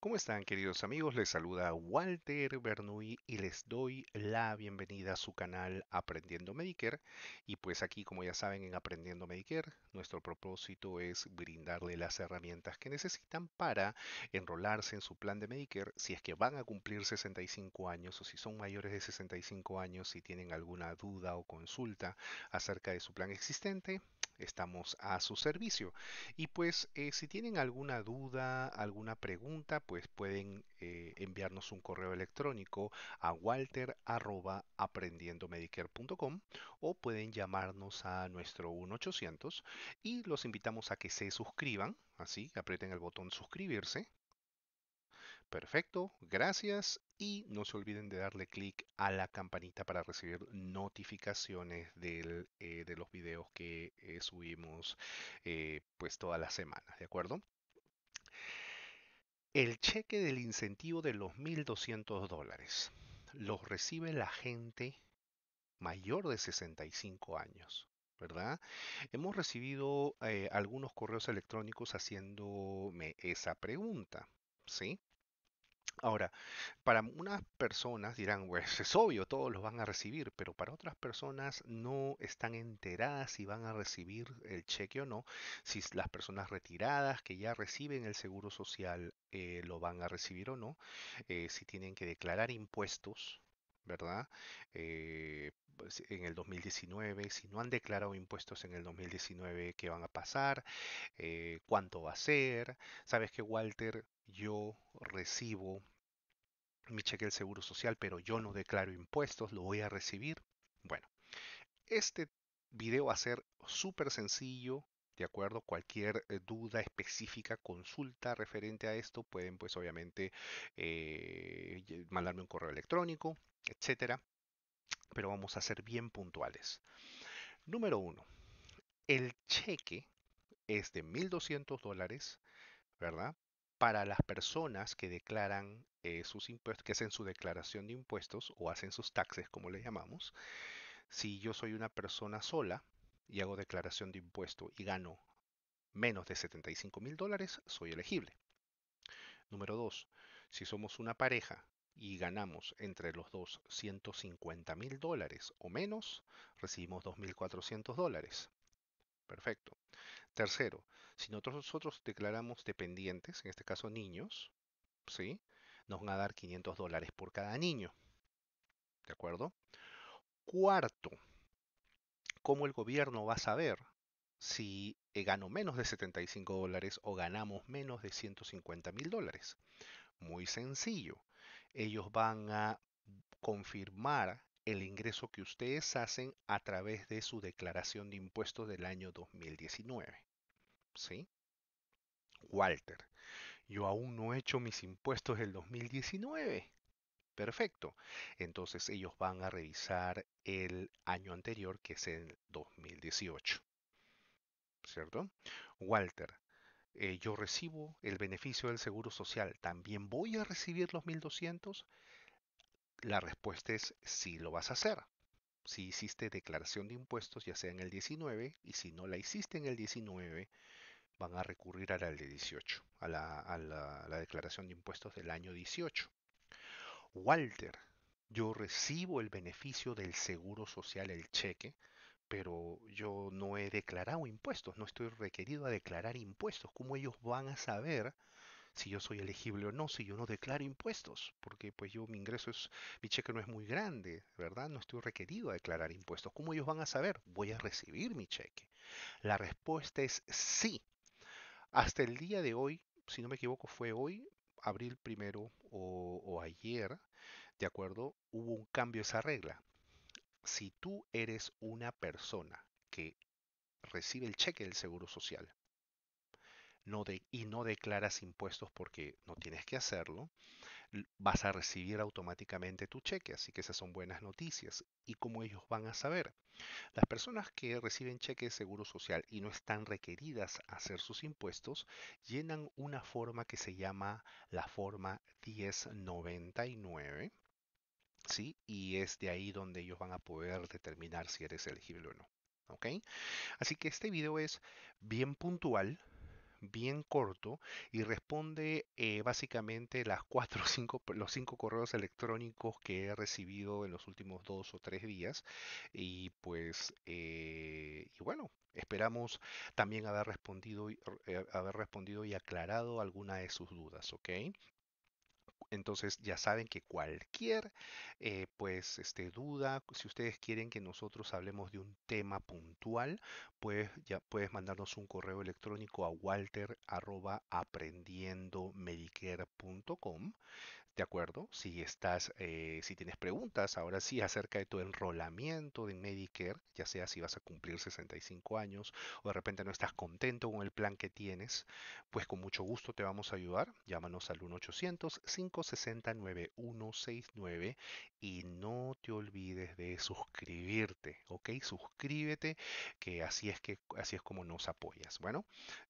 ¿Cómo están queridos amigos? Les saluda Walter Bernoulli y les doy la bienvenida a su canal Aprendiendo Medicare. Y pues aquí, como ya saben, en Aprendiendo Medicare, nuestro propósito es brindarle las herramientas que necesitan para enrolarse en su plan de Medicare si es que van a cumplir 65 años o si son mayores de 65 años, si tienen alguna duda o consulta acerca de su plan existente Estamos a su servicio. Y pues eh, si tienen alguna duda, alguna pregunta, pues pueden eh, enviarnos un correo electrónico a walter aprendiendo o pueden llamarnos a nuestro 1-800 y los invitamos a que se suscriban, así aprieten el botón suscribirse Perfecto, gracias y no se olviden de darle clic a la campanita para recibir notificaciones eh, de los videos que eh, subimos eh, pues todas las semanas, ¿de acuerdo? El cheque del incentivo de los 1.200 dólares los recibe la gente mayor de 65 años. ¿verdad? Hemos recibido eh, algunos correos electrónicos haciéndome esa pregunta, ¿sí? Ahora, para unas personas dirán, pues es obvio, todos los van a recibir, pero para otras personas no están enteradas si van a recibir el cheque o no, si las personas retiradas que ya reciben el seguro social eh, lo van a recibir o no, eh, si tienen que declarar impuestos, ¿verdad? Eh, pues, en el 2019, si no han declarado impuestos en el 2019, ¿qué van a pasar? ¿Cuánto va a ser? Sabes que Walter yo recibo mi cheque del Seguro Social, pero yo no declaro impuestos, lo voy a recibir. Bueno, este video va a ser súper sencillo, ¿de acuerdo? Cualquier eh, duda específica, consulta referente a esto, pueden pues obviamente eh, mandarme un correo electrónico, etcétera. Pero vamos a ser bien puntuales. Número uno, el cheque es de 1.200 dólares, ¿verdad? para las personas que declaran eh, sus impuestos, que hacen su declaración de impuestos o hacen sus taxes, como le llamamos, si yo soy una persona sola y hago declaración de impuesto y gano menos de 75 mil dólares, soy elegible. Número dos, Si somos una pareja y ganamos entre los dos 150 mil dólares o menos, recibimos 2.400 dólares. Perfecto. Tercero, si nosotros, declaramos dependientes, en este caso niños, ¿sí? nos van a dar 500 dólares por cada niño. ¿De acuerdo? Cuarto, ¿cómo el gobierno va a saber si eh, gano menos de 75 dólares o ganamos menos de 150 mil dólares? Muy sencillo. Ellos van a confirmar el ingreso que ustedes hacen a través de su declaración de impuestos del año 2019. ¿Sí? Walter, yo aún no he hecho mis impuestos del 2019. Perfecto. Entonces ellos van a revisar el año anterior, que es el 2018. ¿Cierto? Walter, eh, yo recibo el beneficio del Seguro Social. ¿También voy a recibir los 1.200? la respuesta es sí lo vas a hacer. Si hiciste declaración de impuestos, ya sea en el 19, y si no la hiciste en el 19, van a recurrir a la de 18, a la, la declaración de impuestos del año 18. Walter, yo recibo el beneficio del seguro social, el cheque, pero yo no he declarado impuestos, no estoy requerido a declarar impuestos. ¿Cómo ellos van a saber si yo soy elegible o no, si yo no declaro impuestos, porque pues yo mi ingreso es, mi cheque no es muy grande, ¿verdad? No estoy requerido a declarar impuestos. ¿Cómo ellos van a saber? Voy a recibir mi cheque. La respuesta es sí. Hasta el día de hoy, si no me equivoco, fue hoy, abril primero o, ayer, ¿de acuerdo? Hubo un cambio a esa regla. Si tú eres una persona que recibe el cheque del Seguro Social y no declaras impuestos porque no tienes que hacerlo, vas a recibir automáticamente tu cheque, así que esas son buenas noticias. ¿Y cómo ellos van a saber? Las personas que reciben cheque de seguro social y no están requeridas a hacer sus impuestos, llenan una forma que se llama la forma 1099, ¿sí? Y es de ahí donde ellos van a poder determinar si eres elegible o no. ¿Ok? Así que este video es bien puntual bien corto y responde eh, básicamente las cuatro, cinco, los cinco correos electrónicos que he recibido en los últimos dos o tres días. Y pues, eh, y bueno, esperamos también haber respondido, eh, haber respondido y aclarado alguna de sus dudas, ¿ok? Entonces ya saben que cualquier eh, pues este, duda, si ustedes quieren que nosotros hablemos de un tema puntual, pues ya puedes mandarnos un correo electrónico a walter aprendiendo ¿De acuerdo? Si estás, eh, si tienes preguntas ahora sí acerca de tu enrolamiento de Medicare, ya sea si vas a cumplir 65 años o de repente no estás contento con el plan que tienes, pues con mucho gusto te vamos a ayudar. Llámanos al 1-800-560-9169 y no te olvides de suscribirte, ¿ok? Suscríbete, que así es que así es como nos apoyas. Bueno,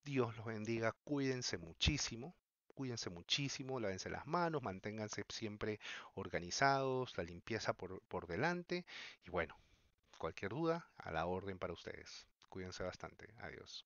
Dios los bendiga, cuídense muchísimo cuídense muchísimo, lávense las manos, manténganse siempre organizados, la limpieza por, por delante. Y bueno, cualquier duda, a la orden para ustedes. Cuídense bastante. Adiós.